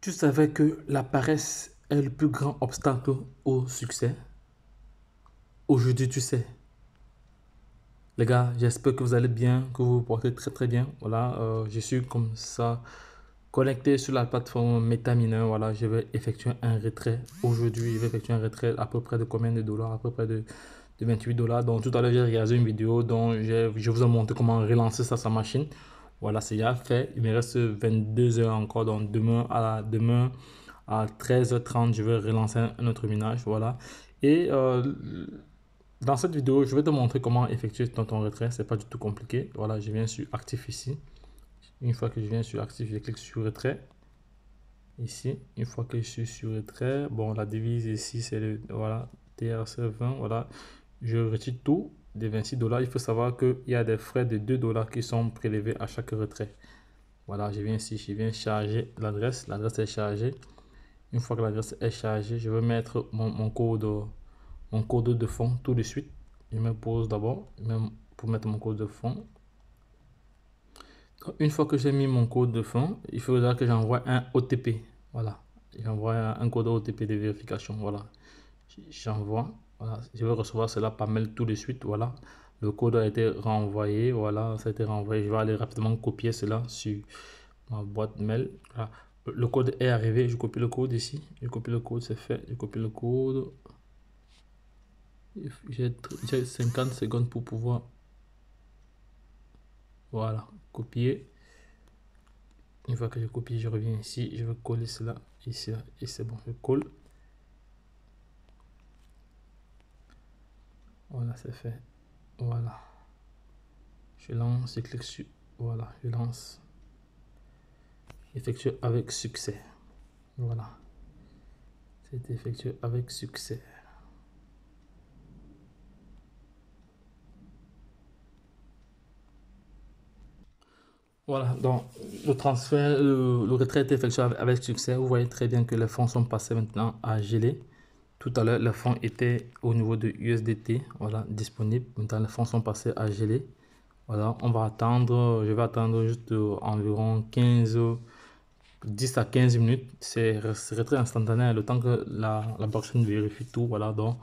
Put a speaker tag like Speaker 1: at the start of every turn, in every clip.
Speaker 1: Tu savais que la paresse est le plus grand obstacle au succès Aujourd'hui, tu sais. Les gars, j'espère que vous allez bien, que vous vous portez très très bien. Voilà, euh, je suis comme ça connecté sur la plateforme Metaminer. Voilà, je vais effectuer un retrait aujourd'hui. Je vais effectuer un retrait à peu près de combien de dollars À peu près de, 28 dollars. Donc tout à l'heure, j'ai regardé une vidéo dont je vous ai montré comment relancer ça, sa machine. Voilà, c'est déjà fait. Il me reste 22 heures encore. Donc demain à, demain à 13h30, je vais relancer un autre minage. Voilà. Et euh, dans cette vidéo, je vais te montrer comment effectuer ton, ton retrait. C'est pas du tout compliqué. Voilà, je viens sur actif ici. Une fois que je viens sur actif, je clique sur retrait. Ici, une fois que je suis sur retrait, bon, la devise ici, c'est le voilà, TRC20. Voilà, je retire tout 26 dollars, il faut savoir qu'il y a des frais de 2 dollars qui sont prélevés à chaque retrait. Voilà, je viens ici, je viens charger l'adresse. L'adresse est chargée. Une fois que l'adresse est chargée, je vais mettre mon, code mon code de fond tout de suite. Je me pose d'abord pour mettre mon code de fond. Une fois que j'ai mis mon code de fond, il faudra que j'envoie un OTP. Voilà, j'envoie un code OTP de vérification. Voilà, j'envoie je vais recevoir cela par mail tout de suite. Voilà, le code a été renvoyé. Voilà, ça a été renvoyé. Je vais aller rapidement copier cela sur ma boîte mail. Le code est arrivé. Je copie le code ici. Je copie le code, c'est fait. Je copie le code. J'ai 50 secondes pour pouvoir. Voilà, copier. Une fois que j'ai copié, je reviens ici. Je vais coller cela ici. Et c'est bon, je colle. Voilà, c'est fait. Voilà. Je lance, je clique sur... Voilà, je lance. Effectué avec succès. Voilà. C'est effectué avec succès. Voilà, donc le transfert, le, retrait est effectué avec succès. Vous voyez très bien que les fonds sont passés maintenant à geler tout à l'heure le fonds était au niveau de USDT voilà disponible maintenant les fonds sont passés à geler voilà on va attendre je vais attendre juste environ 15 10 à 15 minutes c'est très instantané le temps que la, la blockchain vérifie tout voilà donc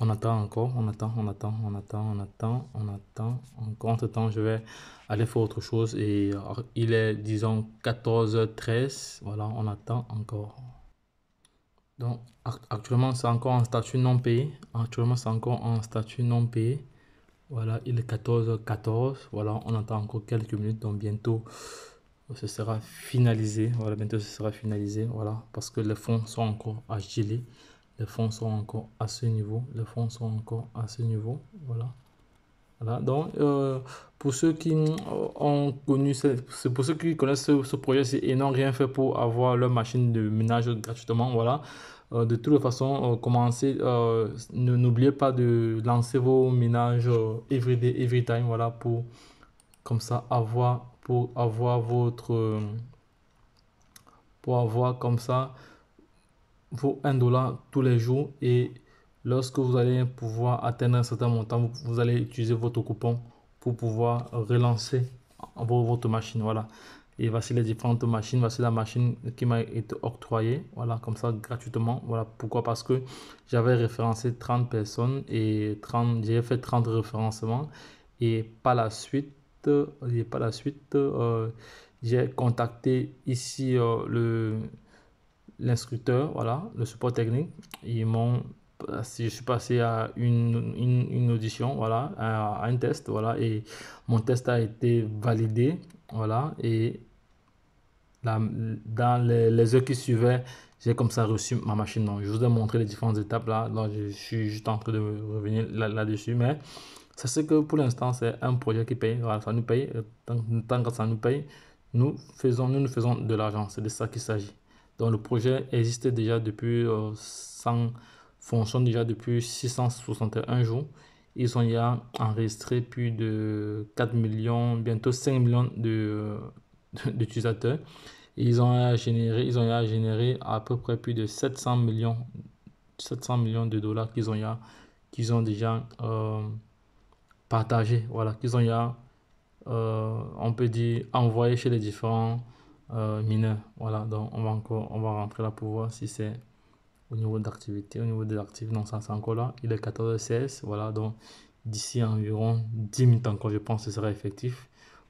Speaker 1: on attend encore on attend on attend on attend on attend on attend en entre temps je vais aller faire autre chose et il est disons 14h13 voilà on attend encore donc actuellement c'est encore en statut non payé. Actuellement c'est encore en statut non payé. Voilà, il est 14h14. Voilà, on attend encore quelques minutes. Donc bientôt ce sera finalisé. Voilà, bientôt ce sera finalisé. Voilà, parce que les fonds sont encore agilés, Les fonds sont encore à ce niveau. Les fonds sont encore à ce niveau. Voilà. Voilà, donc, euh, pour ceux qui ont connu, c'est pour ceux qui connaissent ce, projet et n'ont rien fait pour avoir leur machine de ménage gratuitement, voilà. Euh, de toute façon, euh, commencez, euh, n'oubliez pas de lancer vos ménages everyday day, every time, voilà, pour comme ça avoir, pour avoir votre, pour avoir comme ça vos 1 dollar tous les jours et Lorsque vous allez pouvoir atteindre un certain montant, vous, allez utiliser votre coupon pour pouvoir relancer votre machine. Voilà. Et voici les différentes machines. Voici la machine qui m'a été octroyée. Voilà, comme ça, gratuitement. Voilà, pourquoi Parce que j'avais référencé 30 personnes et 30, j'ai fait 30 référencements. Et par la suite, la suite, euh, j'ai contacté ici euh, le l'instructeur, voilà, le support technique. Ils m'ont euh, si je suis passé à une, une, audition, voilà, à, un test, voilà, et mon test a été validé, voilà, et la, dans les, les, heures qui suivaient, j'ai comme ça reçu ma machine. Donc, je vous ai montré les différentes étapes là, donc je suis juste en train de revenir là-dessus, mais c'est ce que pour l'instant, c'est un projet qui paye, voilà, ça nous paye, euh, tant, que ça nous paye, nous faisons, nous, nous faisons de l'argent, c'est de ça qu'il s'agit. Donc, le projet existait déjà depuis 100 euh, fonctionnent déjà depuis 661 jours. Ils ont déjà enregistré plus de 4 millions, bientôt 5 millions d'utilisateurs. De, ils ont généré, ils ont généré à peu près plus de 700 millions, 700 millions de dollars qu'ils ont, qu'ils ont déjà euh, partagé. Voilà, qu'ils ont déjà, euh, on peut dire, envoyé chez les différents euh, mineurs. Voilà, donc on va encore, on va rentrer là pour voir si c'est au niveau d'activité, au niveau des actifs, non ça c'est encore là. Il est 14h16, voilà, donc d'ici environ 10 minutes encore, je pense que ce sera effectif.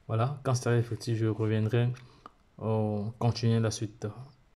Speaker 1: Voilà, quand ce sera effectif, je reviendrai continuer la suite.